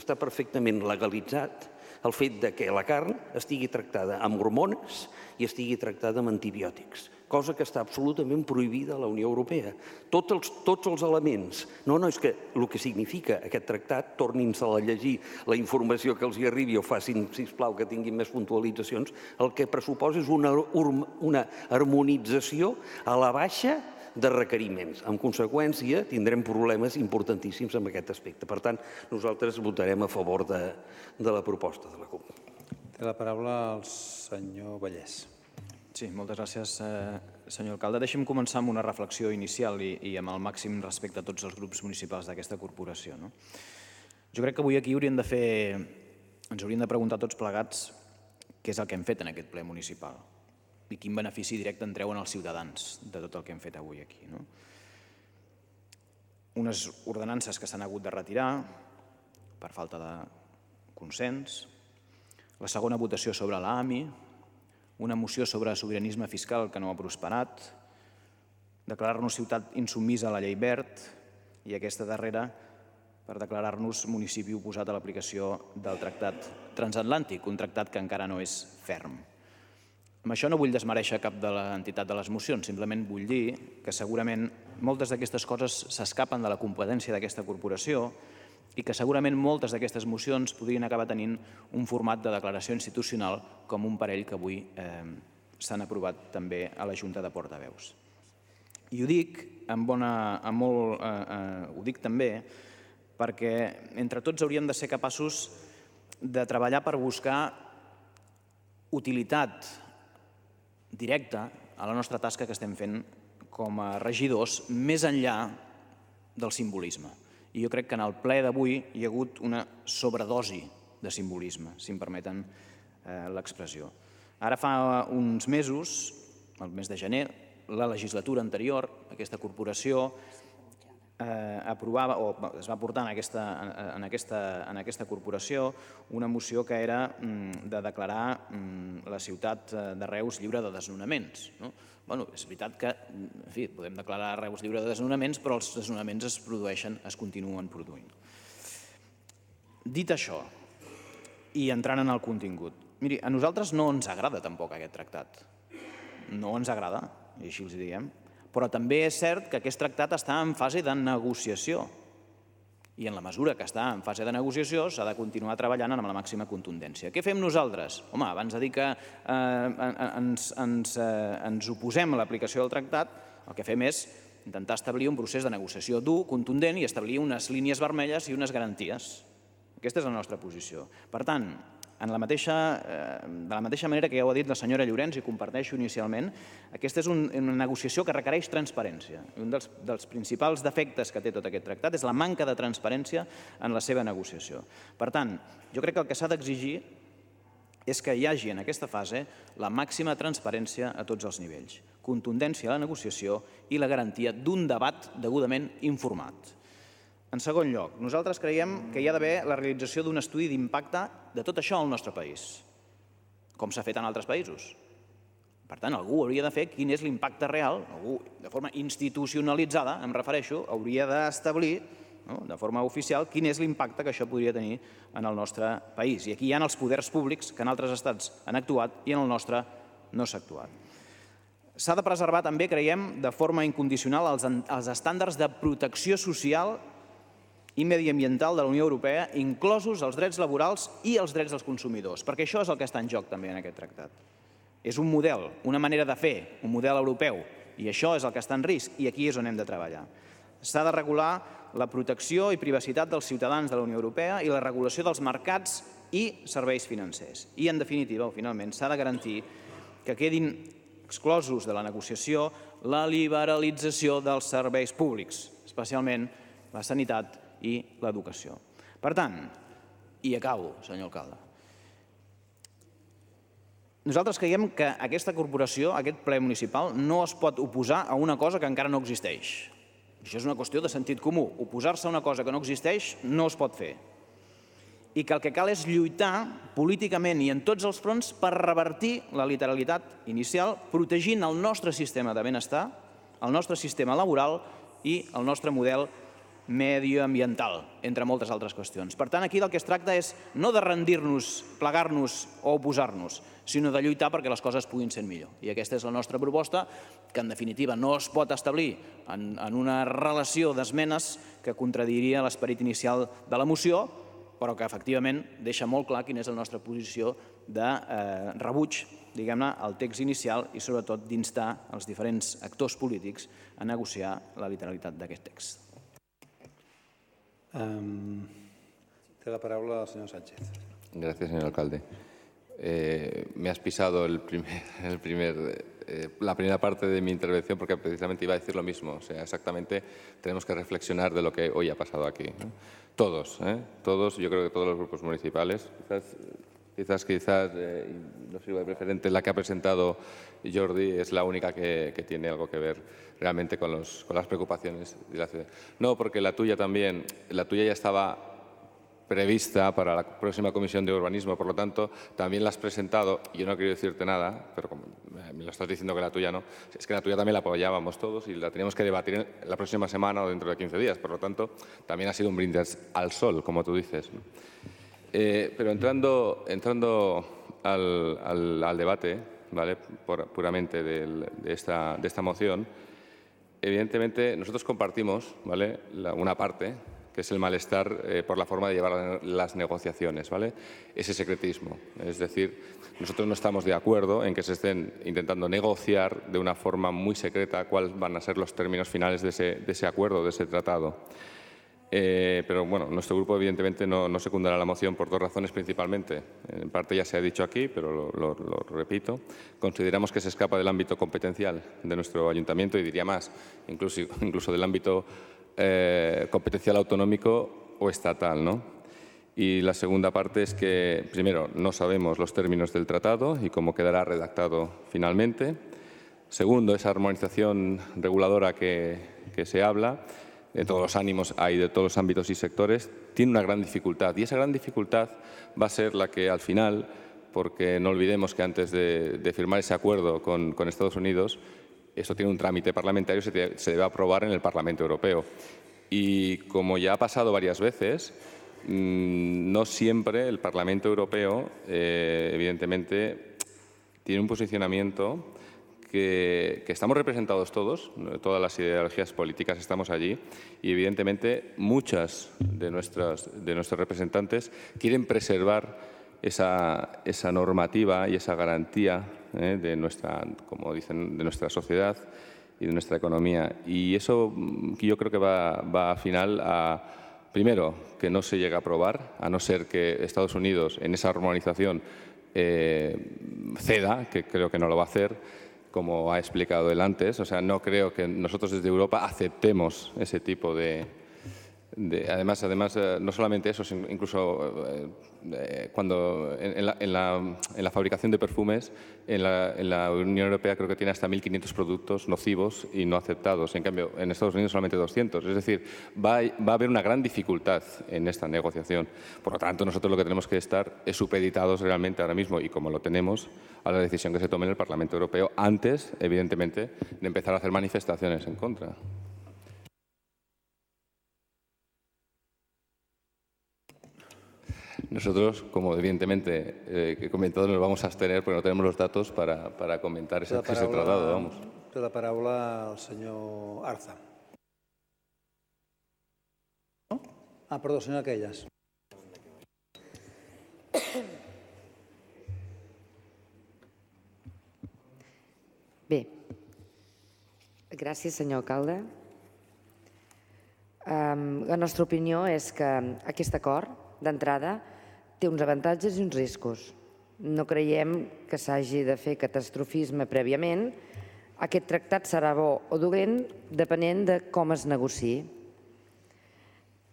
està perfectament legalitzat el fet de que la carn estigui tractada amb hormones i estigui tractada amb antibiòtics, cosa que està absolutament prohibida a la Unió Europea. Tots els, tots els elements, no, no, és que el que significa aquest tractat, tornin-se a llegir la informació que els hi arribi o facin, si plau que tinguin més puntualitzacions, el que pressuposa és una, una harmonització a la baixa de requeriments. En conseqüència, tindrem problemes importantíssims en aquest aspecte. Per tant, nosaltres votarem a favor de, de la proposta de la CUP. Té la paraula el senyor Vallès. Sí, moltes gràcies, eh, senyor alcalde. Deixem començar amb una reflexió inicial i, i amb el màxim respecte a tots els grups municipals d'aquesta corporació. No? Jo crec que avui aquí hauríem de fer, ens hauríem de preguntar tots plegats què és el que hem fet en aquest ple municipal i quin benefici directe en treuen els ciutadans de tot el que hem fet avui aquí. No? Unes ordenances que s'han hagut de retirar per falta de consens, la segona votació sobre l'AMI, una moció sobre sobiranisme fiscal que no ha prosperat, declarar-nos ciutat insubmisa a la llei Verd i aquesta darrera per declarar-nos municipi oposat a l'aplicació del Tractat Transatlàntic, un tractat que encara no és ferm. Amb això no vull desmereixer cap de l'entitat de les mocions, simplement vull dir que segurament moltes d'aquestes coses s'escapen de la competència d'aquesta corporació i que segurament moltes d'aquestes mocions podrien acabar tenint un format de declaració institucional com un parell que avui eh, s'han aprovat també a la Junta de Portaveus. I ho dic, amb bona, amb molt, eh, eh, ho dic també perquè entre tots hauríem de ser capaços de treballar per buscar utilitat directa a la nostra tasca que estem fent com a regidors, més enllà del simbolisme. I jo crec que en el ple d'avui hi ha hagut una sobredosi de simbolisme, si em permeten eh, l'expressió. Ara fa uns mesos, el mes de gener, la legislatura anterior, aquesta corporació eh, aprovava o es va portar en aquesta, en, aquesta, en aquesta corporació una moció que era mm, de declarar mm, la ciutat eh, de Reus lliure de desnonaments. No? Bueno, és veritat que mm, en fi, podem declarar Reus lliure de desnonaments, però els desnonaments es produeixen, es continuen produint. Dit això, i entrant en el contingut, miri, a nosaltres no ens agrada tampoc aquest tractat. No ens agrada, i així els diem, però també és cert que aquest tractat està en fase de negociació i en la mesura que està en fase de negociació s'ha de continuar treballant amb la màxima contundència. Què fem nosaltres? Home, abans de dir que eh, ens, ens, eh, ens oposem a l'aplicació del tractat, el que fem és intentar establir un procés de negociació dur, contundent i establir unes línies vermelles i unes garanties. Aquesta és la nostra posició. Per tant, en la mateixa, eh, de la mateixa manera que ja ho ha dit la senyora Llorenç i comparteixo inicialment, aquesta és un, una negociació que requereix transparència. Un dels, dels principals defectes que té tot aquest tractat és la manca de transparència en la seva negociació. Per tant, jo crec que el que s'ha d'exigir és que hi hagi en aquesta fase la màxima transparència a tots els nivells, contundència a la negociació i la garantia d'un debat degudament informat. En segon lloc, nosaltres creiem que hi ha d'haver la realització d'un estudi d'impacte de tot això al nostre país, com s'ha fet en altres països. Per tant, algú hauria de fer quin és l'impacte real, algú de forma institucionalitzada, em refereixo, hauria d'establir no, de forma oficial quin és l'impacte que això podria tenir en el nostre país. I aquí hi ha els poders públics que en altres estats han actuat i en el nostre no s'ha actuat. S'ha de preservar també, creiem, de forma incondicional els, els estàndards de protecció social i mediambiental de la Unió Europea, inclosos els drets laborals i els drets dels consumidors, perquè això és el que està en joc també en aquest tractat. És un model, una manera de fer, un model europeu, i això és el que està en risc, i aquí és on hem de treballar. S'ha de regular la protecció i privacitat dels ciutadans de la Unió Europea i la regulació dels mercats i serveis financers. I, en definitiva, o finalment, s'ha de garantir que quedin exclosos de la negociació la liberalització dels serveis públics, especialment la sanitat i l'educació. Per tant, i acabo, senyor alcalde, nosaltres creiem que aquesta corporació, aquest ple municipal, no es pot oposar a una cosa que encara no existeix. Això és una qüestió de sentit comú. Oposar-se a una cosa que no existeix no es pot fer. I que el que cal és lluitar políticament i en tots els fronts per revertir la literalitat inicial, protegint el nostre sistema de benestar, el nostre sistema laboral i el nostre model medioambiental, entre moltes altres qüestions. Per tant, aquí del que es tracta és no de rendir-nos, plegar-nos o oposar-nos, sinó de lluitar perquè les coses puguin ser millor. I aquesta és la nostra proposta, que en definitiva no es pot establir en, en una relació d'esmenes que contradiria l'esperit inicial de la moció, però que efectivament deixa molt clar quina és la nostra posició de eh, rebuig diguem-ne, al text inicial i sobretot d'instar els diferents actors polítics a negociar la literalitat d'aquest text. Um, la palabra al señor Sánchez. Gracias, señor alcalde. Eh, me has pisado el primer, el primer, eh, la primera parte de mi intervención porque precisamente iba a decir lo mismo. O sea, exactamente tenemos que reflexionar de lo que hoy ha pasado aquí. Todos, ¿eh? todos, yo creo que todos los grupos municipales. Quizás, quizás, no sirva de preferente, la que ha presentado Jordi es la única que tiene algo que ver realmente con, las preocupaciones de la ciudad. No, porque la tuya también, la tuya ya estaba prevista para la próxima comisión de urbanismo, por lo tanto, también la has presentado, y yo no quiero decirte nada, pero como me lo estás diciendo que la tuya no, es que la tuya también la apoyábamos todos y la teníamos que debatir la próxima semana o dentro de 15 días, por lo tanto, también ha sido un brindis al sol, como tú dices. Eh, pero entrando, entrando al, debate, ¿vale? puramente de, esta, de esta moción, evidentemente nosotros compartimos ¿vale? una parte, que es el malestar eh, por la forma de llevar las negociaciones, ¿vale? Ese secretismo. Es decir, nosotros no estamos de acuerdo en que se estén intentando negociar de una forma muy secreta cuáles van a ser los términos finales de ese, de ese acuerdo, de ese tratado. Eh, pero bueno, nuestro grupo evidentemente no, secundará la moción por dos razones principalmente. En parte ya se ha dicho aquí, pero lo, repito. Consideramos que se escapa del ámbito competencial de nuestro ayuntamiento y diría más, incluso, del ámbito eh, competencial autonómico o estatal. ¿no? Y la segunda parte es que, primero, no sabemos los términos del tratado y cómo quedará redactado finalmente. Segundo, esa armonización reguladora que se habla de todos los ánimos hay, de todos los ámbitos y sectores, tiene una gran dificultad. Y esa gran dificultad va a ser la que al final, porque no olvidemos que antes de, firmar ese acuerdo con, Estados Unidos, eso tiene un trámite parlamentario, se, se debe aprobar en el Parlamento Europeo. Y como ya ha pasado varias veces, mm, no siempre el Parlamento Europeo, eh, evidentemente, tiene un posicionamiento que, estamos representados todos, todas las ideologías políticas estamos allí y evidentemente muchas de, nuestras, de nuestros representantes quieren preservar esa, normativa y esa garantía ¿eh? de, nuestra, como dicen, de nuestra sociedad y de nuestra economía. Y eso mm, yo creo que va, va al final a, primero, que no se llega a aprobar, a no ser que Estados Unidos en esa armonización eh, ceda, que creo que no lo va a hacer, como ha explicado él antes. O sea, no creo que nosotros desde Europa aceptemos ese tipo de, además, además eh, no solamente eso, incluso eh, eh, cuando en, la, fabricación de perfumes, en la, Unión Europea creo que tiene hasta 1.500 productos nocivos y no aceptados. En cambio, en Estados Unidos solamente 200. Es decir, va va a haber una gran dificultad en esta negociación. Por lo tanto, nosotros lo que tenemos que estar es supeditados realmente ahora mismo, y como lo tenemos, a la decisión que se tome en el Parlamento Europeo antes, evidentemente, de empezar a hacer manifestaciones en contra. Nosotros, como evidentemente eh, he comentado, nos vamos a abstener porque no tenemos los datos para, para comentar ese, paraula, ese, tratado. Vamos. Té la paraula al senyor Arza. No? Ah, perdó, senyor Aquelles. Bé, gràcies senyor alcalde. Um, la nostra opinió és que aquest acord d'entrada té uns avantatges i uns riscos. No creiem que s'hagi de fer catastrofisme prèviament. Aquest tractat serà bo o dolent depenent de com es negoci.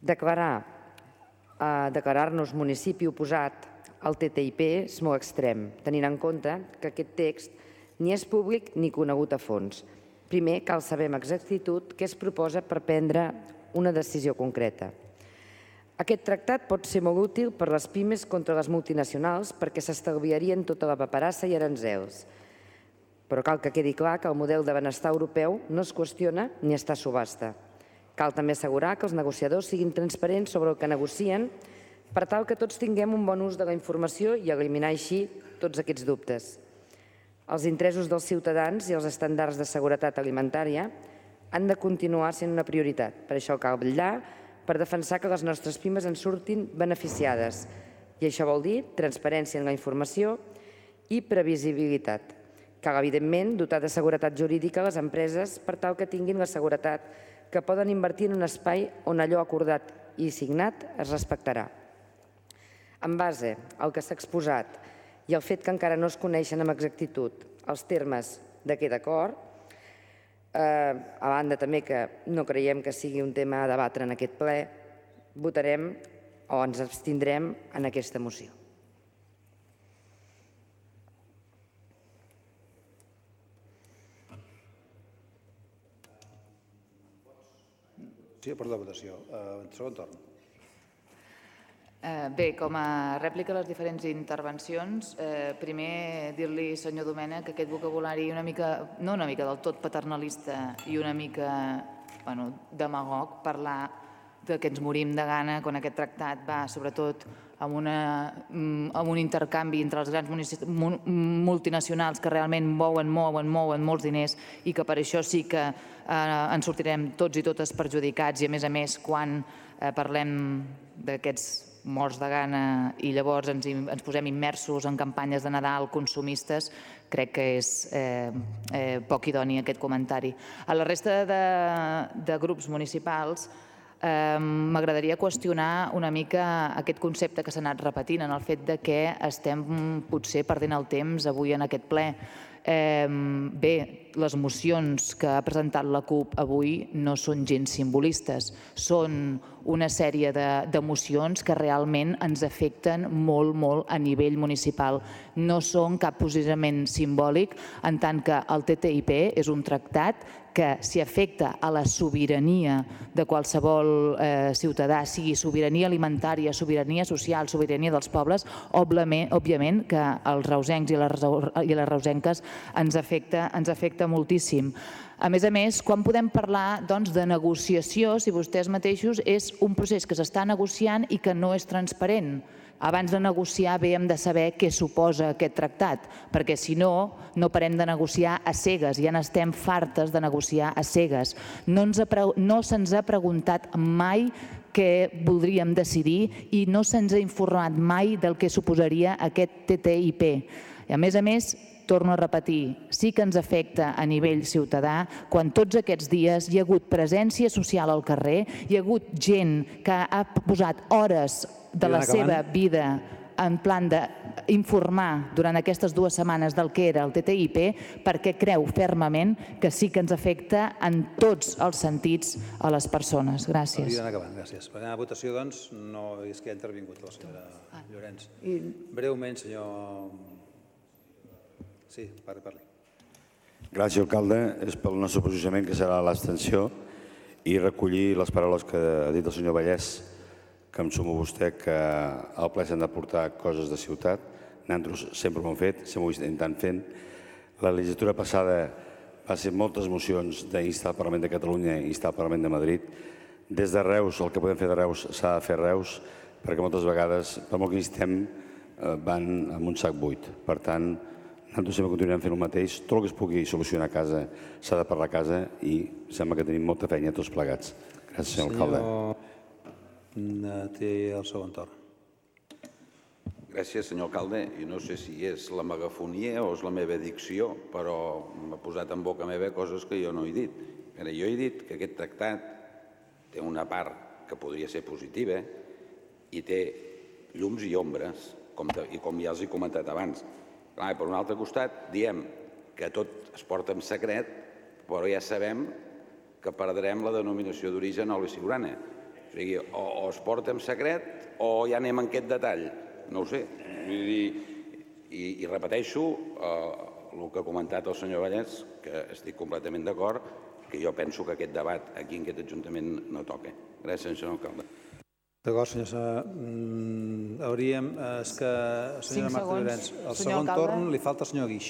Declarar eh, declarar-nos municipi oposat al TTIP és molt extrem, tenint en compte que aquest text ni és públic ni conegut a fons. Primer, cal saber amb exactitud què es proposa per prendre una decisió concreta. Aquest tractat pot ser molt útil per les pimes contra les multinacionals perquè s'estalviarien tota la paperassa i aranzels. Però cal que quedi clar que el model de benestar europeu no es qüestiona ni està subhasta. Cal també assegurar que els negociadors siguin transparents sobre el que negocien per tal que tots tinguem un bon ús de la informació i eliminar així tots aquests dubtes. Els interessos dels ciutadans i els estàndards de seguretat alimentària han de continuar sent una prioritat. Per això cal vetllar per defensar que les nostres pimes en surtin beneficiades. I això vol dir transparència en la informació i previsibilitat. Cal, evidentment, dotar de seguretat jurídica les empreses per tal que tinguin la seguretat que poden invertir en un espai on allò acordat i signat es respectarà. En base al que s'ha exposat i al fet que encara no es coneixen amb exactitud els termes de què d'acord, Eh, a banda també que no creiem que sigui un tema a debatre en aquest ple, votarem o ens abstindrem en aquesta moció. Sí, per la votació. Uh, eh, en segon torn. Eh, bé, com a rèplica a les diferents intervencions, eh, primer dir-li, senyor Domena, que aquest vocabulari una mica, no una mica del tot paternalista i una mica bueno, demagog, parlar de que ens morim de gana quan aquest tractat va, sobretot, amb, una, mm, amb un intercanvi entre els grans multinacionals que realment mouen, mouen, mouen molts diners i que per això sí que eh, en sortirem tots i totes perjudicats i, a més a més, quan eh, parlem d'aquests morts de gana i llavors ens, ens posem immersos en campanyes de Nadal consumistes, crec que és eh, eh, poc idoni aquest comentari. A la resta de, de grups municipals, eh, m'agradaria qüestionar una mica aquest concepte que s'ha anat repetint en el fet de que estem potser perdent el temps avui en aquest ple. Eh, bé, les mocions que ha presentat la CUP avui no són gens simbolistes, són una sèrie d'emocions de, que realment ens afecten molt, molt a nivell municipal. No són cap posicionament simbòlic, en tant que el TTIP és un tractat que si afecta a la sobirania de qualsevol eh, ciutadà, sigui sobirania alimentària, sobirania social, sobirania dels pobles, òblament, òbviament que els reusencs i les, i les reusenques ens afecta, ens afecta moltíssim. A més a més, quan podem parlar doncs, de negociació, si vostès mateixos, és un procés que s'està negociant i que no és transparent. Abans de negociar bé hem de saber què suposa aquest tractat, perquè si no, no parem de negociar a cegues, ja n'estem fartes de negociar a cegues. No, ens ha, no se'ns ha preguntat mai què voldríem decidir i no se'ns ha informat mai del que suposaria aquest TTIP. I A més a més, torno a repetir, sí que ens afecta a nivell ciutadà quan tots aquests dies hi ha hagut presència social al carrer, hi ha hagut gent que ha posat hores de la seva vida en plan d'informar durant aquestes dues setmanes del que era el TTIP perquè creu fermament que sí que ens afecta en tots els sentits a les persones. Gràcies. Hauríem acabant, gràcies. Per anar a votació, doncs, no és que ha intervingut la senyora ah. Llorenç. Breument, senyor Sí, pare, parli. Gràcies, alcalde. És pel nostre posicionament que serà l'abstenció i recollir les paraules que ha dit el senyor Vallès, que em sumo vostè que al ple s'han de portar coses de ciutat. Nosaltres sempre ho hem fet, sempre ho intentant fent. La legislatura passada va ser moltes mocions d'instar al Parlament de Catalunya i instar al Parlament de Madrid. Des de Reus, el que podem fer de Reus s'ha de fer a Reus, perquè moltes vegades, per molt que instem, eh, van amb un sac buit. Per tant, nosaltres sempre continuarem fent el mateix. Tot el que es pugui solucionar a casa s'ha de parlar a casa i sembla que tenim molta feina tots plegats. Gràcies, senyor, senyor alcalde. Té el segon torn. Gràcies, senyor alcalde. I no sé si és la megafonia o és la meva dicció, però m'ha posat en boca meva coses que jo no he dit. Mira, jo he dit que aquest tractat té una part que podria ser positiva i té llums i ombres, com, i com ja els he comentat abans. Clar, per un altre costat, diem que tot es porta en secret, però ja sabem que perdrem la denominació d'origen oliciurana. O sigui, o, o es porta en secret o ja anem en aquest detall. No ho sé. Vull dir, i, i repeteixo eh, el que ha comentat el senyor Vallès, que estic completament d'acord, que jo penso que aquest debat aquí en aquest Ajuntament no toca. Gràcies, senyor alcalde. D'acord, senyor Mm, hauríem... Eh, és que, senyora Cinc Marta Llorenç, el senyor segon torn li falta el senyor Guix.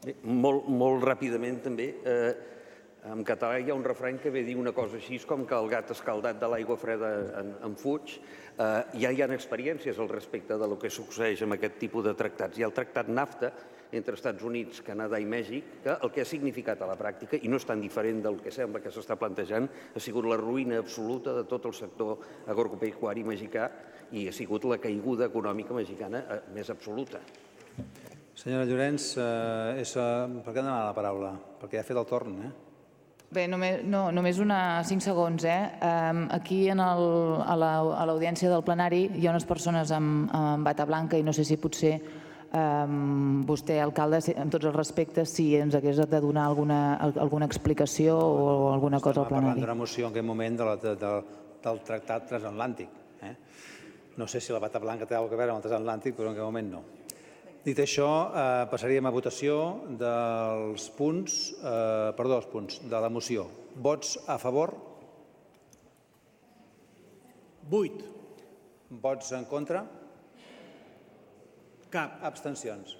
Bé, molt, molt ràpidament, també. Eh, en català hi ha un refrany que ve dir una cosa així, com que el gat escaldat de l'aigua freda en, en fuig. Eh, ja hi ha experiències al respecte de lo que succeeix amb aquest tipus de tractats. Hi ha el tractat NAFTA, entre Estats Units, Canadà i Mèxic, que el que ha significat a la pràctica, i no és tan diferent del que sembla que s'està plantejant, ha sigut la ruïna absoluta de tot el sector agropecuari mexicà i ha sigut la caiguda econòmica mexicana eh, més absoluta. Senyora Llorenç, eh, és, eh, per què demana la paraula? Perquè ja ha fet el torn, eh? Bé, només, no, només una 5 segons. Eh? Um, aquí en el, a l'audiència la, del plenari hi ha unes persones amb, amb bata blanca i no sé si potser vostè, alcalde, amb tots els respectes, si ens hagués de donar alguna, alguna explicació o alguna cosa al plenari. Estava parlant d'una moció en aquest moment de la, de, de, del Tractat Transatlàntic. Eh? No sé si la bata blanca té alguna cosa a veure amb el Transatlàntic, però en aquest moment no. Dit això, eh, passaríem a votació dels punts, eh, perdó, els punts de la moció. Vots a favor? 8. Vots en contra? 8. Cap. Abstencions.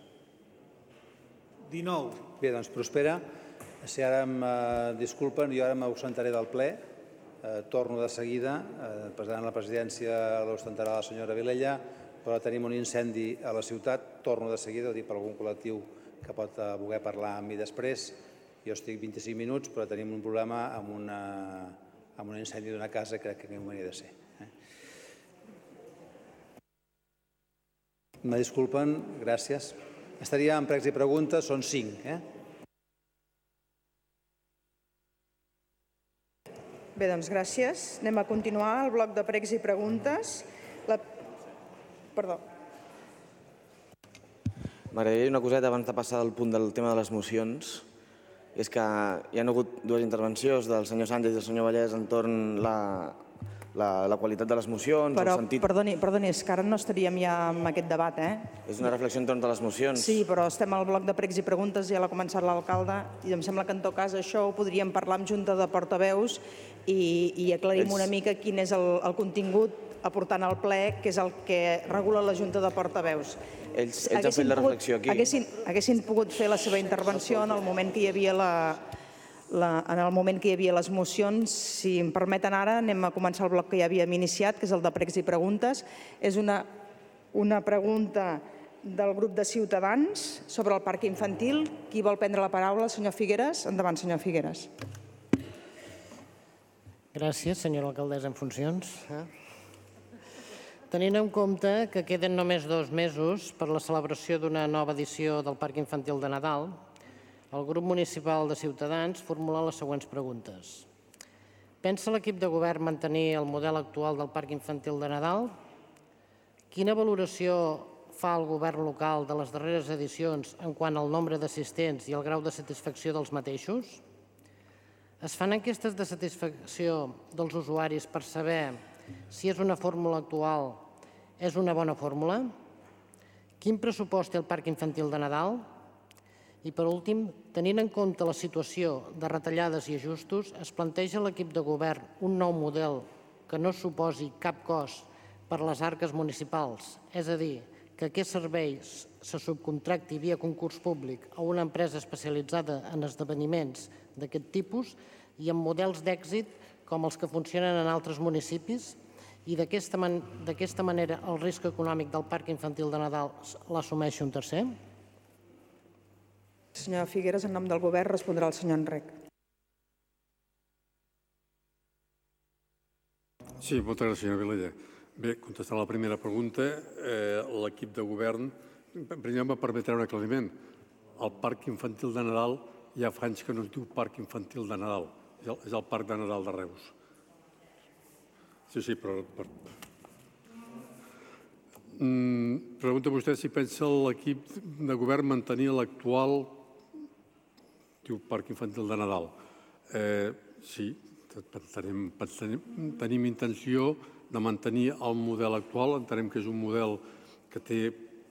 19. Bé, doncs prospera. Si ara em eh, disculpen, jo ara m'ausentaré del ple. Eh, torno de seguida. Eh, president la presidència l'ostentarà la senyora Vilella, però tenim un incendi a la ciutat. Torno de seguida, ho dic per algun col·lectiu que pot eh, voler parlar amb mi després. Jo estic 25 minuts, però tenim un problema amb, una, amb un incendi d'una casa, crec que no hauria de ser. Me disculpen, gràcies. Estaria en pregs i preguntes, són cinc. Eh? Bé, doncs gràcies. Anem a continuar el bloc de pregs i preguntes. La... Perdó. M'agradaria una coseta abans de passar al punt del tema de les mocions. És que hi ha hagut dues intervencions del senyor Sánchez i del senyor Vallès entorn la, la, la qualitat de les mocions, però, el sentit... Perdoni, perdoni, és que ara no estaríem ja en aquest debat, eh? És una reflexió entorn de les mocions. Sí, però estem al bloc de pregs i preguntes, ja l'ha començat l'alcalde, i em sembla que en tot cas això ho podríem parlar amb Junta de Portaveus i, i aclarim Ets... una mica quin és el, el contingut aportant al ple, que és el que regula la Junta de Portaveus. Ells, ells han fet la reflexió aquí. Haguessin, haguessin pogut fer la seva intervenció en el moment que hi havia la, la, en el moment que hi havia les mocions, si em permeten ara, anem a començar el bloc que ja havíem iniciat, que és el de pregs i preguntes. És una, una pregunta del grup de Ciutadans sobre el parc infantil. Qui vol prendre la paraula? senyor Figueres. Endavant, senyor Figueres. Gràcies, senyora alcaldessa en funcions. Eh? Tenint en compte que queden només dos mesos per la celebració d'una nova edició del Parc Infantil de Nadal, el grup municipal de Ciutadans formula les següents preguntes. Pensa l'equip de govern mantenir el model actual del Parc Infantil de Nadal? Quina valoració fa el govern local de les darreres edicions en quant al nombre d'assistents i el grau de satisfacció dels mateixos? Es fan enquestes de satisfacció dels usuaris per saber si és una fórmula actual, és una bona fórmula? Quin pressupost té el Parc Infantil de Nadal? I, per últim, tenint en compte la situació de retallades i ajustos, es planteja a l'equip de govern un nou model que no suposi cap cost per a les arques municipals, és a dir, que aquests serveis se subcontracti via concurs públic a una empresa especialitzada en esdeveniments d'aquest tipus i amb models d'èxit com els que funcionen en altres municipis i d'aquesta man manera el risc econòmic del parc infantil de Nadal l'assumeixi un tercer? Senyora Figueres, en nom del govern respondrà el senyor Enrec. Sí, moltes gràcies, senyora Vilella. Bé, contestant la primera pregunta, eh, l'equip de govern, primer em permetrà un aclariment. El Parc Infantil de Nadal ja fa anys que no es diu Parc Infantil de Nadal, és el, és el Parc de Nadal de Reus. Sí, sí, però... Per... Mm, pregunta vostè si pensa l'equip de govern mantenir l'actual diu Parc Infantil de Nadal. Eh, sí, tenim, tenim, tenim intenció de mantenir el model actual. Entenem que és un model que té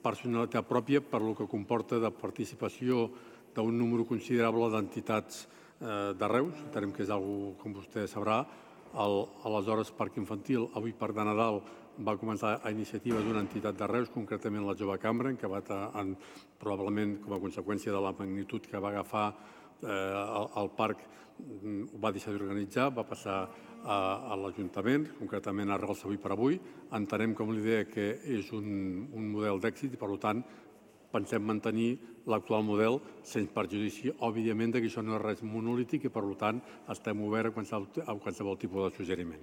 personalitat pròpia per lo que comporta de participació d'un número considerable d'entitats eh, de Reus. Entenem que és algo com vostè sabrà, el, aleshores Parc Infantil, avui Parc de Nadal, va començar a iniciativa d'una entitat de Reus, concretament la Jove Cambra, en va en, probablement com a conseqüència de la magnitud que va agafar eh, el, el parc mm, ho va deixar d'organitzar, va passar a, a l'Ajuntament, concretament a Rals avui per avui. Entenem, com l'idea que és un, un model d'èxit i, per tant, pensem mantenir l'actual model sens perjudici, òbviament, que això no és res monolític i, per tant, estem oberts a qualsevol, a qualsevol tipus de suggeriment.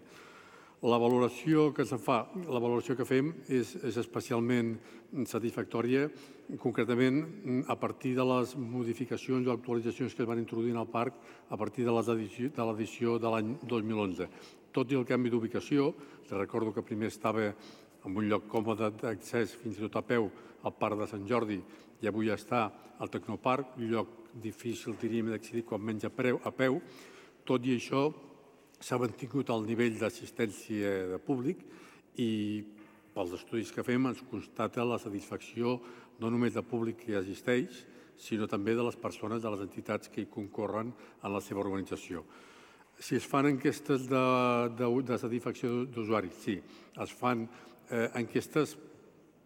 La valoració que se fa, la valoració que fem és, és especialment satisfactòria concretament mm, a partir de les modificacions o actualitzacions que es van introduir en el parc a partir de l'edició de l'any 2011. Tot i el canvi d'ubicació, recordo que primer estava en un lloc còmode d'accés fins i tot a peu al Parc de Sant Jordi i avui està al Tecnoparc, un lloc difícil, diríem, d'accedir quan menys a, preu, a peu. Tot i això, s'ha mantingut el nivell d'assistència de públic i pels estudis que fem ens constata la satisfacció no només del públic que assisteix, sinó també de les persones, de les entitats que hi concorren en la seva organització. Si es fan enquestes de, de, de satisfacció d'usuaris, sí. Es fan eh, enquestes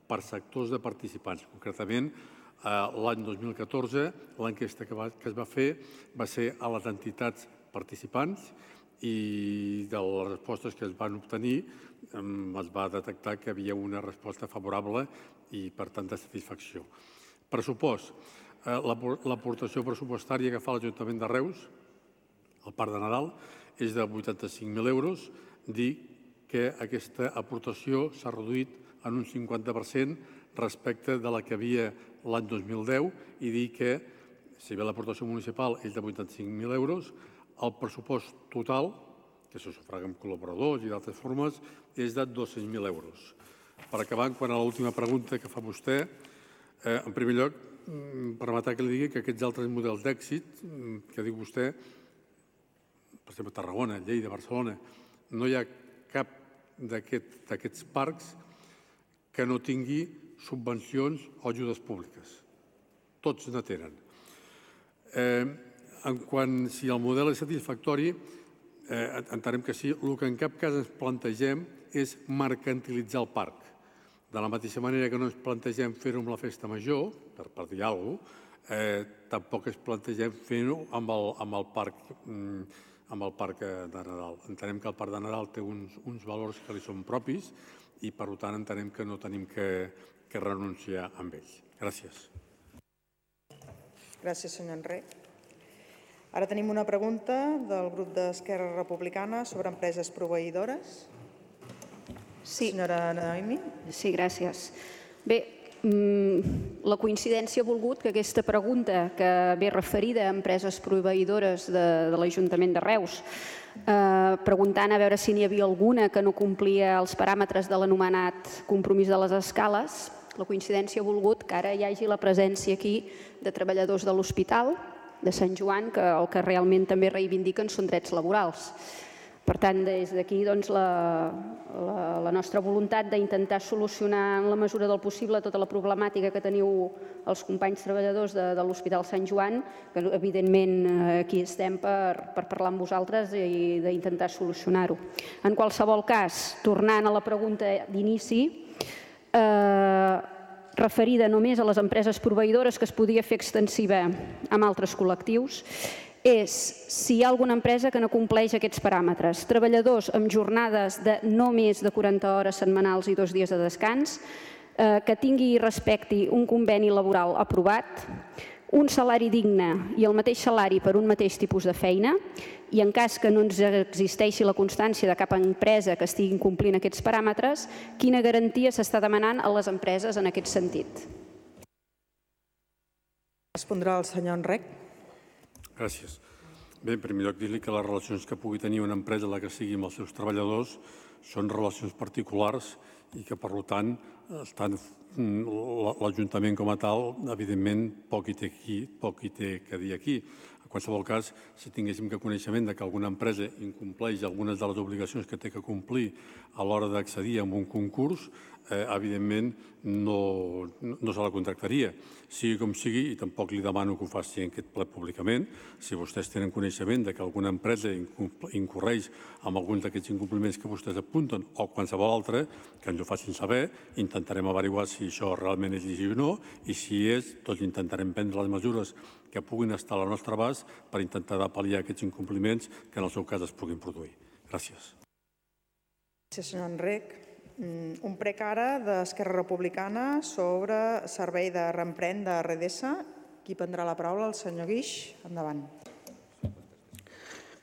per sectors de participants. Concretament, eh, l'any 2014, l'enquesta que, va, que es va fer va ser a les entitats participants i de les respostes que es van obtenir es va detectar que havia una resposta favorable i, per tant, de satisfacció. Pressupost. Eh, l'aportació pressupostària que fa l'Ajuntament de Reus, el Parc de Nadal, és de 85.000 euros. Dic que aquesta aportació s'ha reduït en un 50% respecte de la que havia l'any 2010 i dir que, si bé l'aportació municipal és de 85.000 euros, el pressupost total, que se sufraga amb col·laboradors i d'altres formes, és de 200.000 euros. Per acabar, quan a l'última pregunta que fa vostè, eh, en primer lloc, mm, permetrà que li digui que aquests altres models d'èxit mm, que diu vostè, per exemple, Tarragona, Lleida, Barcelona, no hi ha cap d'aquests aquest, parcs que no tingui subvencions o ajudes públiques. Tots ne tenen. Eh, en quant si el model és satisfactori, eh, entenem que sí. El que en cap cas ens plantegem és mercantilitzar el parc. De la mateixa manera que no ens plantegem fer-ho amb la festa major, per, per dir alguna cosa, eh, tampoc ens plantegem fer-ho amb, el, amb el parc mm, amb el parc eh, de Nadal. Entenem que el parc de Nadal té uns, uns valors que li són propis i, per tant, entenem que no tenim que, que renunciar a ells. Gràcies. Gràcies, senyor Enric. Ara tenim una pregunta del grup d'Esquerra Republicana sobre empreses proveïdores. Sí. Senyora Naomi. Sí, gràcies. Bé, mm, la coincidència ha volgut que aquesta pregunta que ve referida a empreses proveïdores de, de l'Ajuntament de Reus, eh, preguntant a veure si n'hi havia alguna que no complia els paràmetres de l'anomenat compromís de les escales, la coincidència ha volgut que ara hi hagi la presència aquí de treballadors de l'Hospital de Sant Joan, que el que realment també reivindiquen són drets laborals. Per tant, des d'aquí doncs, la, la, la nostra voluntat d'intentar solucionar en la mesura del possible tota la problemàtica que teniu els companys treballadors de, de l'Hospital Sant Joan, que evidentment eh, aquí estem per, per parlar amb vosaltres i d'intentar solucionar-ho. En qualsevol cas, tornant a la pregunta d'inici, eh, referida només a les empreses proveïdores que es podia fer extensiva amb altres col·lectius, és si hi ha alguna empresa que no compleix aquests paràmetres. Treballadors amb jornades de no més de 40 hores setmanals i dos dies de descans, eh, que tingui i respecti un conveni laboral aprovat, un salari digne i el mateix salari per un mateix tipus de feina i en cas que no ens existeixi la constància de cap empresa que estigui complint aquests paràmetres, quina garantia s'està demanant a les empreses en aquest sentit? Respondrà el senyor Enrec. Gràcies. Bé, en primer lloc, dir-li que les relacions que pugui tenir una empresa, la que sigui amb els seus treballadors, són relacions particulars i que, per tant, estan mm, l'Ajuntament com a tal, evidentment, poc hi té, aquí, poc hi té que dir aquí qualsevol cas, si tinguéssim que coneixement de que alguna empresa incompleix algunes de les obligacions que té que complir a l'hora d'accedir a un concurs, eh, evidentment no, no se la contractaria. Sigui com sigui, i tampoc li demano que ho faci en aquest ple públicament, si vostès tenen coneixement de que alguna empresa incorreix amb alguns d'aquests incompliments que vostès apunten o qualsevol altre, que ens ho facin saber, intentarem averiguar si això realment és llegible o no, i si és, tots doncs intentarem prendre les mesures que puguin estar la nostra abast per intentar apal·liar aquests incompliments que en el seu cas es puguin produir. Gràcies. Gràcies, senyor Enric. Mm, un prec ara d'Esquerra Republicana sobre servei de reemprèn de RDS. Qui prendrà la paraula? El senyor Guix. Endavant.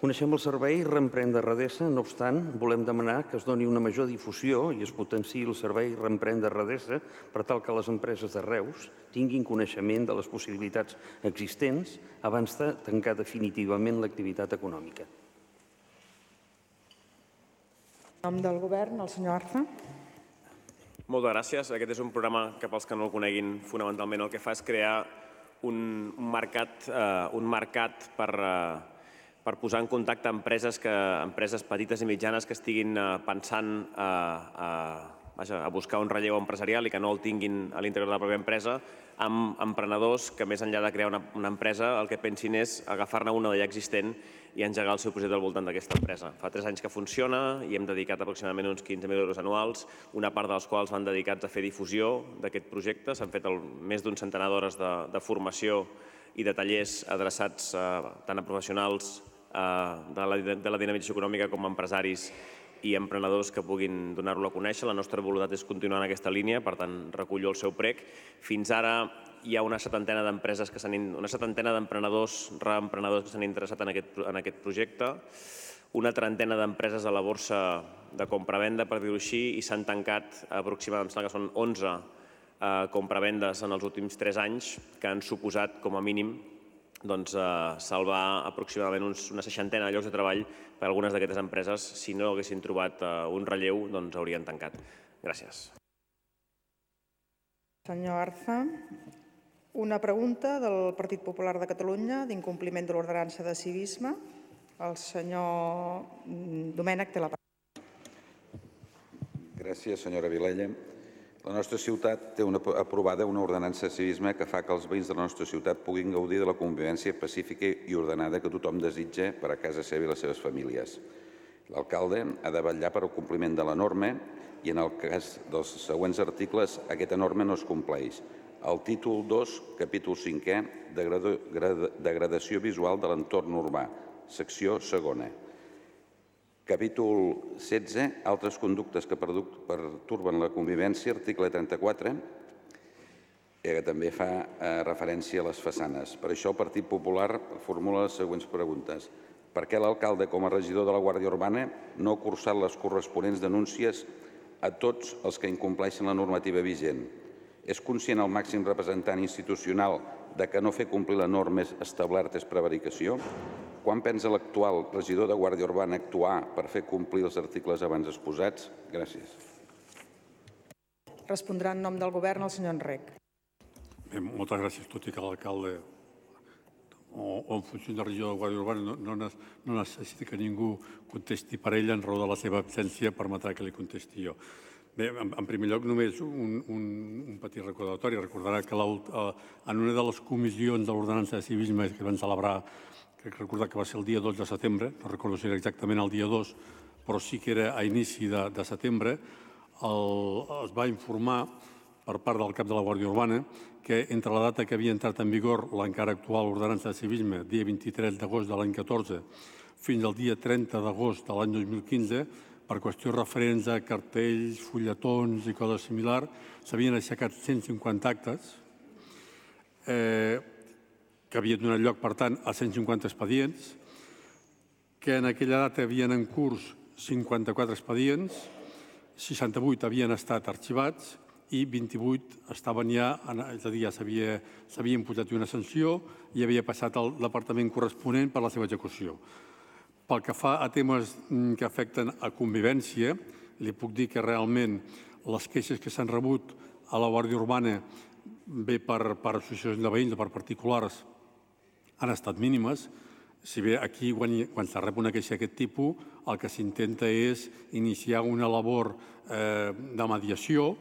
Coneixem el servei Reemprendre Redessa, no obstant, volem demanar que es doni una major difusió i es potenciï el servei Reemprendre Redessa per tal que les empreses de Reus tinguin coneixement de les possibilitats existents abans de tancar definitivament l'activitat econòmica. En nom del govern, el senyor Arza. Moltes gràcies. Aquest és un programa que, pels que no el coneguin, fonamentalment el que fa és crear un, un mercat, eh, un mercat per, eh, per posar en contacte empreses, que, empreses petites i mitjanes que estiguin eh, pensant a, eh, a, eh, vaja, a buscar un relleu empresarial i que no el tinguin a l'interior de la pròpia empresa, amb emprenedors que més enllà de crear una, una empresa el que pensin és agafar-ne una ja existent i engegar el seu projecte al voltant d'aquesta empresa. Fa tres anys que funciona i hem dedicat aproximadament uns 15.000 euros anuals, una part dels quals van dedicats a fer difusió d'aquest projecte. S'han fet el, més d'un centenar d'hores de, de formació i de tallers adreçats eh, tant a professionals Eh, de la, de la dinamització econòmica com a empresaris i emprenedors que puguin donar-lo a conèixer. La nostra voluntat és continuar en aquesta línia, per tant, recullo el seu prec. Fins ara hi ha una setantena d'empreses que s'han una setantena d'emprenedors, reemprenedors que s'han interessat en aquest, en aquest projecte, una trentena d'empreses a la borsa de compra-venda, per dir-ho així, i s'han tancat aproximadament, em que són 11 eh, compra-vendes en els últims 3 anys, que han suposat, com a mínim, doncs, eh, salvar aproximadament uns, una seixantena de llocs de treball per a algunes d'aquestes empreses. Si no haguessin trobat eh, un relleu, doncs haurien tancat. Gràcies. Senyor Arza, una pregunta del Partit Popular de Catalunya d'incompliment de l'ordenança de civisme. El senyor Domènec té la paraula. Gràcies, senyora Vilella. La nostra ciutat té una, aprovada una ordenança de civisme que fa que els veïns de la nostra ciutat puguin gaudir de la convivència pacífica i ordenada que tothom desitja per a casa seva i les seves famílies. L'alcalde ha de vetllar per al compliment de la norma i en el cas dels següents articles aquesta norma no es compleix. El títol 2, capítol 5è, degradació visual de l'entorn urbà, secció segona. Capítol 16, altres conductes que perturben la convivència, article 34, eh, que també fa eh, referència a les façanes. Per això el Partit Popular formula les següents preguntes. Per què l'alcalde, com a regidor de la Guàrdia Urbana, no ha cursat les corresponents denúncies a tots els que incompleixen la normativa vigent? És conscient el màxim representant institucional de que no fer complir la norma establerta és prevaricació? Quan pensa l'actual regidor de Guàrdia Urbana actuar per fer complir els articles abans exposats? Gràcies. Respondrà en nom del govern el senyor Enrec. Bé, moltes gràcies, tot i que l'alcalde o, o en funció de la regió de Guàrdia Urbana no, no, no necessita que ningú contesti per ella en raó de la seva absència permetrà que li contesti jo. Bé, en, en primer lloc, només un, un, un petit recordatori. Recordarà que la, eh, en una de les comissions de l'ordenança de civisme que van celebrar crec recordar que va ser el dia 2 de setembre, no recordo si era exactament el dia 2, però sí que era a inici de, de setembre, el, es va informar per part del cap de la Guàrdia Urbana que entre la data que havia entrat en vigor l'encara actual ordenança de civisme, dia 23 d'agost de l'any 14, fins al dia 30 d'agost de l'any 2015, per qüestions referents a cartells, fulletons i coses similars, s'havien aixecat 150 actes, eh, que havien donat lloc, per tant, a 150 expedients, que en aquella data havien en curs 54 expedients, 68 havien estat arxivats i 28 estaven ja, és a dir, ja s'havia imposat una sanció i havia passat al departament corresponent per la seva execució. Pel que fa a temes mm, que afecten a convivència, li puc dir que realment les queixes que s'han rebut a la Guàrdia Urbana, bé per, per associacions de veïns o per particulars, han estat mínimes. Si bé aquí, quan, quan se rep una queixa d'aquest tipus, el que s'intenta és iniciar una labor eh, de mediació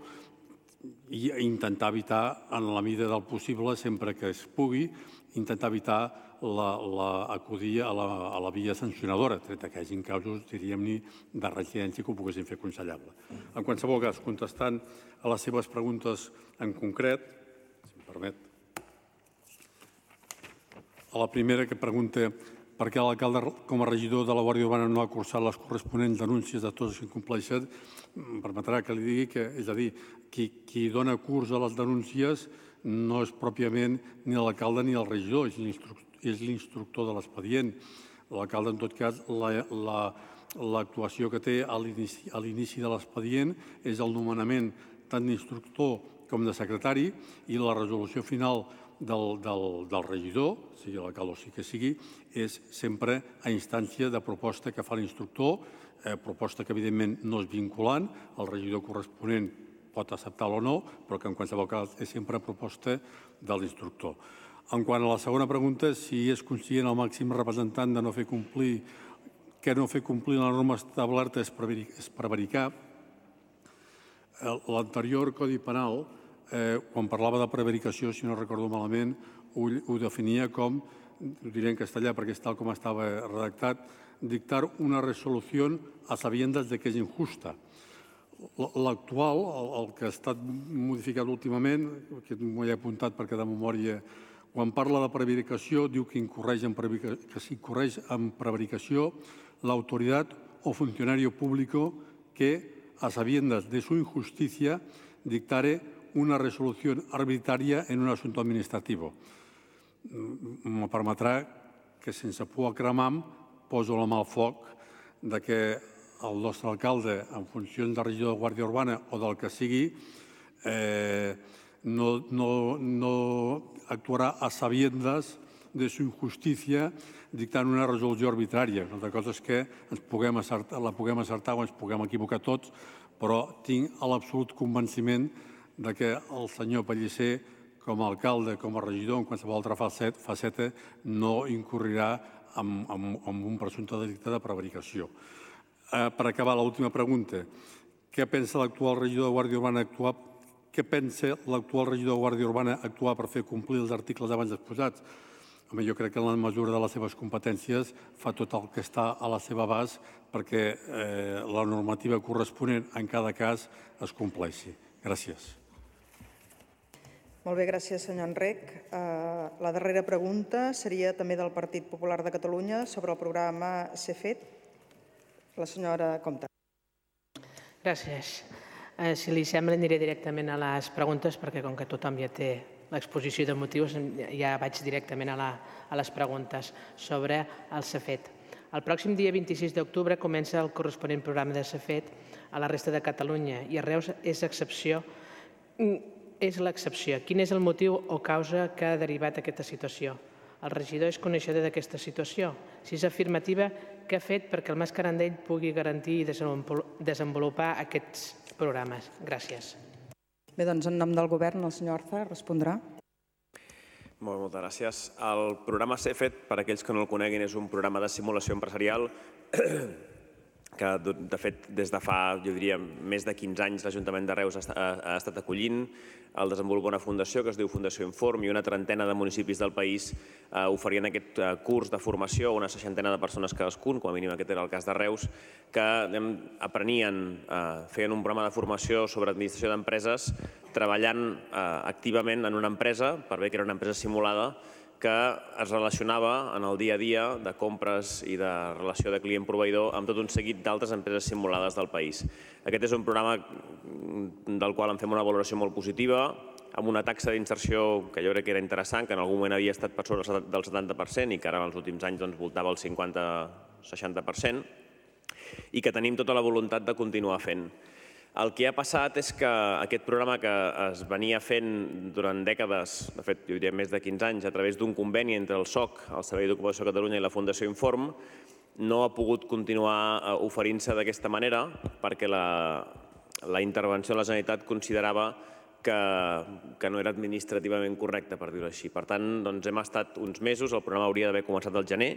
i intentar evitar, en la mida del possible, sempre que es pugui, intentar evitar la, la, acudir a la, a la via sancionadora, tret que hi hagi casos, diríem-ne, de residència que ho poguessin fer aconsellable. En qualsevol cas, contestant a les seves preguntes en concret, si em permet, a la primera que pregunta per què l'alcalde com a regidor de la Guàrdia Urbana no ha cursat les corresponents denúncies de tots els mm, em permetrà que li digui que, és a dir, qui, qui dona curs a les denúncies no és pròpiament ni l'alcalde ni el regidor, és l'instructor de l'expedient. L'alcalde, en tot cas, l'actuació la, la, que té a l'inici de l'expedient és el nomenament tant d'instructor com de secretari i la resolució final del, del, del regidor, sigui l'alcalde o sigui que sigui, és sempre a instància de proposta que fa l'instructor, eh, proposta que evidentment no és vinculant, el regidor corresponent pot acceptar-la o no, però que en qualsevol cas és sempre a proposta de l'instructor. En quant a la segona pregunta, si és conscient el màxim representant de no fer complir que no fer complir la norma establerta és prevaricar, eh, l'anterior Codi Penal, eh, quan parlava de prevaricació, si no recordo malament, ho, ho definia com, ho diré en castellà perquè és tal com estava redactat, dictar una resolució a sabiendas de que és injusta. L'actual, el, el que ha estat modificat últimament, que m'ho he apuntat perquè de memòria quan parla de prevaricació, diu que, incorreix en que s'incorreix en prevaricació l'autoritat o funcionari públic que, a sabiendas de su injusticia, dictare una resolució arbitrària en un assumpte administratiu. Me mm, permetrà que sense por a cremam poso la mà al foc de que el nostre alcalde, en funció de regidor de Guàrdia Urbana o del que sigui, eh, no, no, no actuarà a sabiendes de su injustícia dictant una resolució arbitrària. Una altra cosa és que ens puguem acertar, la puguem acertar o ens puguem equivocar tots, però tinc l'absolut convenciment que de que el senyor Pellicer, com a alcalde, com a regidor, en qualsevol altra faceta, no incorrirà en, amb, un presumpte delicte de prevaricació. Eh, per acabar, l'última pregunta. Què pensa l'actual regidor de Guàrdia Urbana actuar què pensa l'actual regidor de Guàrdia Urbana actuar per fer complir els articles abans exposats? Home, jo crec que en la mesura de les seves competències fa tot el que està a la seva abast perquè eh, la normativa corresponent en cada cas es compleixi. Gràcies. Molt bé, gràcies, senyor Enric. Eh, la darrera pregunta seria també del Partit Popular de Catalunya sobre el programa Ser Fet. La senyora Comte. Gràcies. Eh, si li sembla, aniré directament a les preguntes, perquè com que tothom ja té l'exposició de motius, ja vaig directament a, la, a les preguntes sobre el Ser Fet. El pròxim dia 26 d'octubre comença el corresponent programa de Ser Fet a la resta de Catalunya i a Reus és excepció mm, és l'excepció? Quin és el motiu o causa que ha derivat aquesta situació? El regidor és coneixedor d'aquesta situació? Si és afirmativa, què ha fet perquè el Mas Carandell pugui garantir i desenvolupar aquests programes? Gràcies. Bé, doncs en nom del govern el senyor Orza respondrà. Molt, moltes gràcies. El programa CEFET, per aquells que no el coneguin, és un programa de simulació empresarial que de fet des de fa, jo diria, més de 15 anys l'Ajuntament de Reus ha, estat acollint, el desenvolupa una fundació que es diu Fundació Inform i una trentena de municipis del país eh, oferien aquest eh, curs de formació a una seixantena de persones cadascun, com a mínim aquest era el cas de Reus, que hem, aprenien, eh, feien un programa de formació sobre administració d'empreses treballant eh, activament en una empresa, per bé que era una empresa simulada, que es relacionava en el dia a dia de compres i de relació de client-proveïdor amb tot un seguit d'altres empreses simulades del país. Aquest és un programa del qual en fem una valoració molt positiva, amb una taxa d'inserció que jo crec que era interessant, que en algun moment havia estat per sobre del 70% i que ara en els últims anys doncs, voltava el 50-60%, i que tenim tota la voluntat de continuar fent. El que ha passat és que aquest programa que es venia fent durant dècades, de fet, jo diria més de 15 anys, a través d'un conveni entre el SOC, el Servei d'Ocupació de Catalunya i la Fundació Inform, no ha pogut continuar eh, oferint-se d'aquesta manera perquè la, la intervenció de la Generalitat considerava que, que no era administrativament correcta, per dir-ho així. Per tant, doncs, hem estat uns mesos, el programa hauria d'haver començat al gener,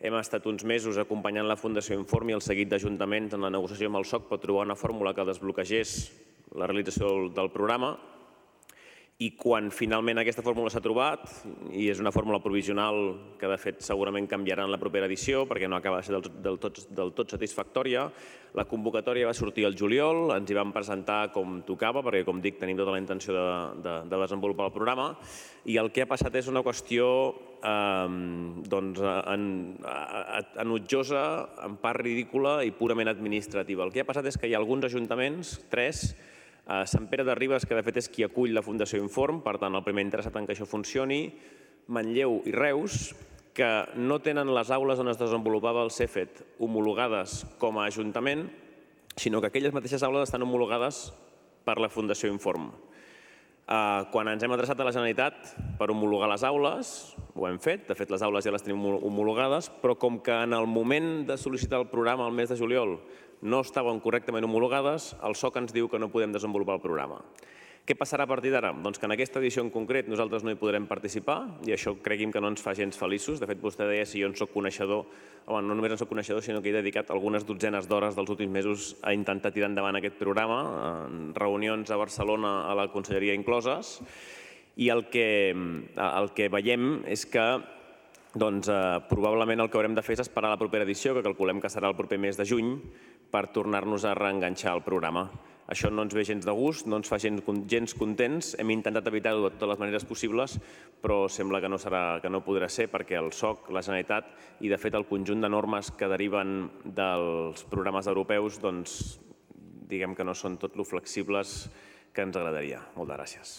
hem estat uns mesos acompanyant la Fundació Informi i el seguit d'ajuntaments en la negociació amb el SOC per trobar una fórmula que desbloquegés la realització del programa i quan finalment aquesta fórmula s'ha trobat, i és una fórmula provisional que de fet segurament canviarà en la propera edició perquè no acaba de ser del, del, tot, del tot satisfactòria, la convocatòria va sortir el juliol, ens hi vam presentar com tocava, perquè com dic tenim tota la intenció de, de, de desenvolupar el programa, i el que ha passat és una qüestió eh, doncs, en, enutjosa, en part ridícula i purament administrativa. El que ha passat és que hi ha alguns ajuntaments, tres, a Sant Pere de Ribes, que de fet és qui acull la Fundació Inform, per tant el primer interessat en que això funcioni, Manlleu i Reus, que no tenen les aules on es desenvolupava el CEFET homologades com a Ajuntament, sinó que aquelles mateixes aules estan homologades per la Fundació Inform. quan ens hem adreçat a la Generalitat per homologar les aules, ho hem fet, de fet les aules ja les tenim homologades, però com que en el moment de sol·licitar el programa al mes de juliol no estaven correctament homologades, el SOC ens diu que no podem desenvolupar el programa. Què passarà a partir d'ara? Doncs que en aquesta edició en concret nosaltres no hi podrem participar i això cregui'm que no ens fa gens feliços. De fet, vostè deia si jo en sóc coneixedor, home, no només en sóc coneixedor, sinó que he dedicat algunes dotzenes d'hores dels últims mesos a intentar tirar endavant aquest programa, en reunions a Barcelona, a la Conselleria incloses, i el que, el que veiem és que doncs eh, probablement el que haurem de fer és esperar la propera edició, que calculem que serà el proper mes de juny, per tornar-nos a reenganxar el programa. Això no ens ve gens de gust, no ens fa gens, gens contents. Hem intentat evitar-ho de totes les maneres possibles, però sembla que no, serà, que no podrà ser perquè el SOC, la Generalitat i, de fet, el conjunt de normes que deriven dels programes europeus doncs, diguem que no són tot lo flexibles que ens agradaria. Moltes gràcies.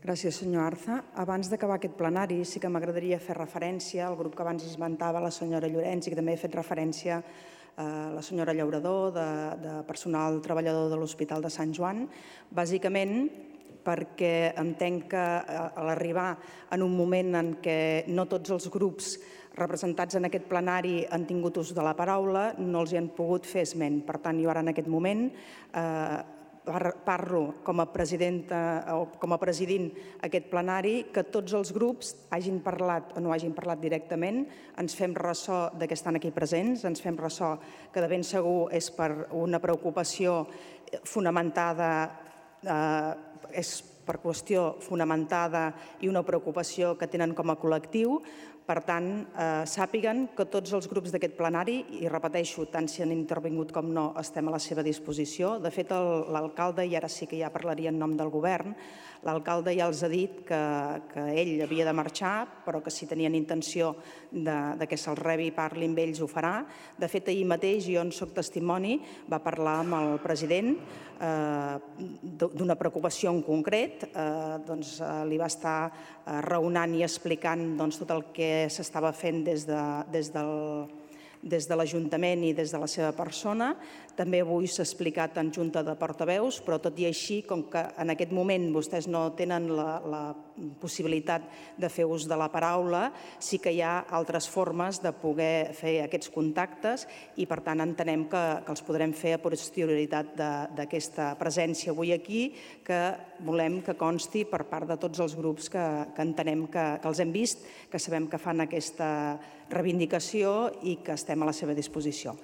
Gràcies, senyor Arza. Abans d'acabar aquest plenari, sí que m'agradaria fer referència al grup que abans esmentava la senyora Llorenç i que també he fet referència Eh, la senyora Llaurador, de, de personal treballador de l'Hospital de Sant Joan, bàsicament perquè entenc que eh, a l'arribar en un moment en què no tots els grups representats en aquest plenari han tingut ús de la paraula, no els hi han pogut fer esment. Per tant, jo ara en aquest moment eh, parlo com a presidenta o com a president aquest plenari, que tots els grups hagin parlat o no hagin parlat directament, ens fem ressò de que estan aquí presents, ens fem ressò que de ben segur és per una preocupació fonamentada, eh, és per qüestió fonamentada i una preocupació que tenen com a col·lectiu, per tant, eh, sàpiguen que tots els grups d'aquest plenari, i repeteixo, tant si han intervingut com no, estem a la seva disposició. De fet, l'alcalde, i ara sí que ja parlaria en nom del govern, l'alcalde ja els ha dit que, que ell havia de marxar, però que si tenien intenció de, de que se'ls rebi i parli amb ells ho farà. De fet, ahir mateix, jo en soc testimoni, va parlar amb el president eh, d'una preocupació en concret, eh, doncs, eh, li va estar eh, raonant i explicant doncs, tot el que s'estava fent des, de, des del des de l'Ajuntament i des de la seva persona. També avui s'ha explicat en Junta de Portaveus, però tot i així, com que en aquest moment vostès no tenen la, la possibilitat de fer ús de la paraula, sí que hi ha altres formes de poder fer aquests contactes i, per tant, entenem que, que els podrem fer a posterioritat d'aquesta presència avui aquí, que volem que consti per part de tots els grups que, que entenem que, que els hem vist, que sabem que fan aquesta reivindicació i que estem a la seva disposició.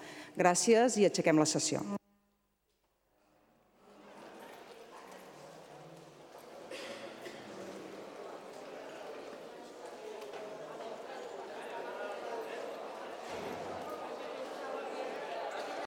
Gràcies i aixequem la sessió.